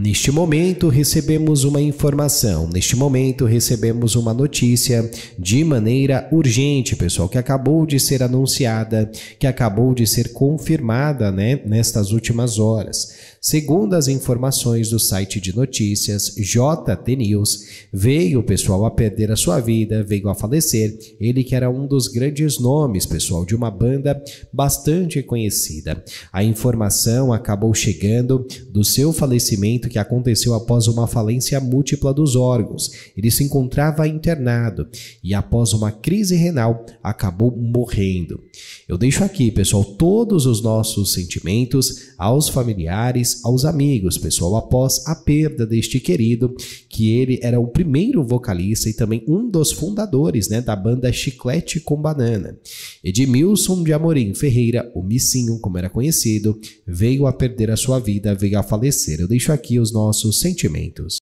Neste momento recebemos uma informação, neste momento recebemos uma notícia de maneira urgente, pessoal, que acabou de ser anunciada, que acabou de ser confirmada, né, nestas últimas horas. Segundo as informações do site de notícias JT News, veio o pessoal a perder a sua vida, veio a falecer, ele que era um dos grandes nomes pessoal de uma banda bastante conhecida. A informação acabou chegando do seu falecimento que aconteceu após uma falência múltipla dos órgãos. Ele se encontrava internado e após uma crise renal acabou morrendo. Eu deixo aqui, pessoal, todos os nossos sentimentos aos familiares aos amigos, pessoal, após a perda deste querido, que ele era o primeiro vocalista e também um dos fundadores né, da banda Chiclete com Banana. Edmilson de Amorim Ferreira, o Missinho, como era conhecido, veio a perder a sua vida, veio a falecer. Eu deixo aqui os nossos sentimentos.